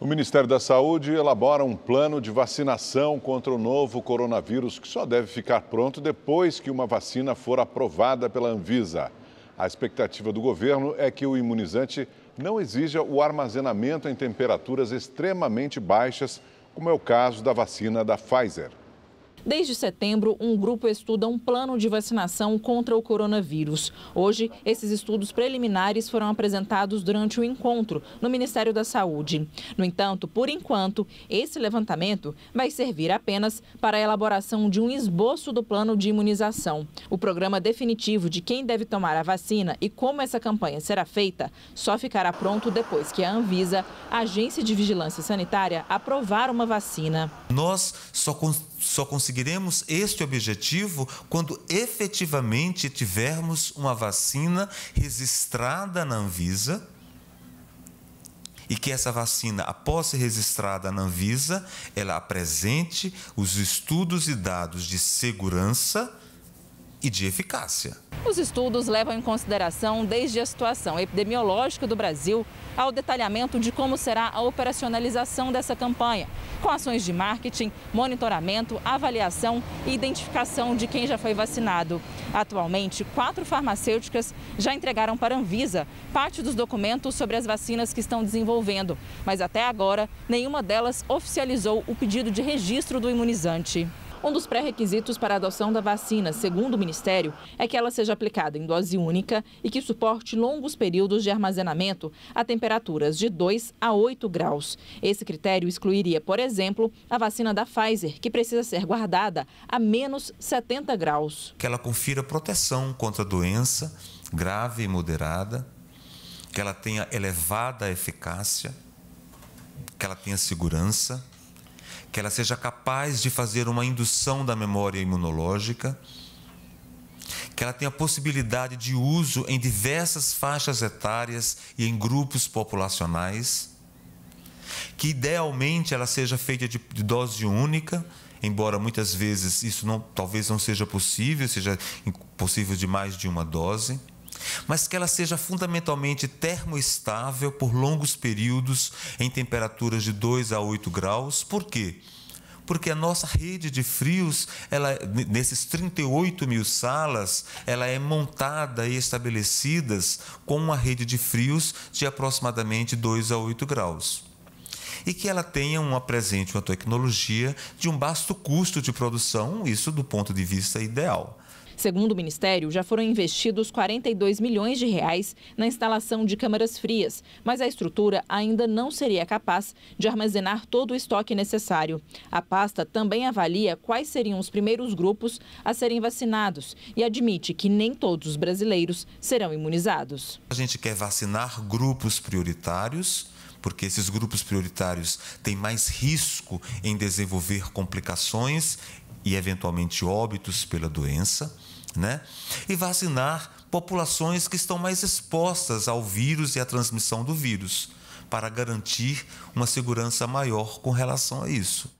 O Ministério da Saúde elabora um plano de vacinação contra o novo coronavírus que só deve ficar pronto depois que uma vacina for aprovada pela Anvisa. A expectativa do governo é que o imunizante não exija o armazenamento em temperaturas extremamente baixas, como é o caso da vacina da Pfizer. Desde setembro, um grupo estuda um plano de vacinação contra o coronavírus. Hoje, esses estudos preliminares foram apresentados durante o encontro no Ministério da Saúde. No entanto, por enquanto, esse levantamento vai servir apenas para a elaboração de um esboço do plano de imunização. O programa definitivo de quem deve tomar a vacina e como essa campanha será feita só ficará pronto depois que a Anvisa, a Agência de Vigilância Sanitária, aprovar uma vacina. Nós só, cons só conseguimos conseguiremos este objetivo quando efetivamente tivermos uma vacina registrada na Anvisa e que essa vacina, após ser registrada na Anvisa, ela apresente os estudos e dados de segurança e de eficácia. Os estudos levam em consideração desde a situação epidemiológica do Brasil ao detalhamento de como será a operacionalização dessa campanha, com ações de marketing, monitoramento, avaliação e identificação de quem já foi vacinado. Atualmente, quatro farmacêuticas já entregaram para a Anvisa parte dos documentos sobre as vacinas que estão desenvolvendo, mas até agora nenhuma delas oficializou o pedido de registro do imunizante. Um dos pré-requisitos para a adoção da vacina, segundo o Ministério, é que ela seja aplicada em dose única e que suporte longos períodos de armazenamento a temperaturas de 2 a 8 graus. Esse critério excluiria, por exemplo, a vacina da Pfizer, que precisa ser guardada a menos 70 graus. Que ela confira proteção contra doença grave e moderada, que ela tenha elevada eficácia, que ela tenha segurança que ela seja capaz de fazer uma indução da memória imunológica, que ela tenha possibilidade de uso em diversas faixas etárias e em grupos populacionais, que idealmente ela seja feita de, dose única, embora muitas vezes isso não, talvez não seja possível, seja possível de mais de uma dose mas que ela seja fundamentalmente termoestável por longos períodos em temperaturas de 2 a 8 graus. Por quê? porque a nossa rede de frios, ela, nesses 38 mil salas, ela é montada e estabelecidas com uma rede de frios de aproximadamente 2 a 8 graus. E que ela tenha uma presente uma tecnologia de um baixo custo de produção, isso do ponto de vista ideal. Segundo o Ministério, já foram investidos 42 milhões de reais na instalação de câmaras frias, mas a estrutura ainda não seria capaz de armazenar todo o estoque necessário. A pasta também avalia quais seriam os primeiros grupos a serem vacinados e admite que nem todos os brasileiros serão imunizados. A gente quer vacinar grupos prioritários porque esses grupos prioritários têm mais risco em desenvolver complicações e eventualmente óbitos pela doença, né? E vacinar populações que estão mais expostas ao vírus e à transmissão do vírus, para garantir uma segurança maior com relação a isso.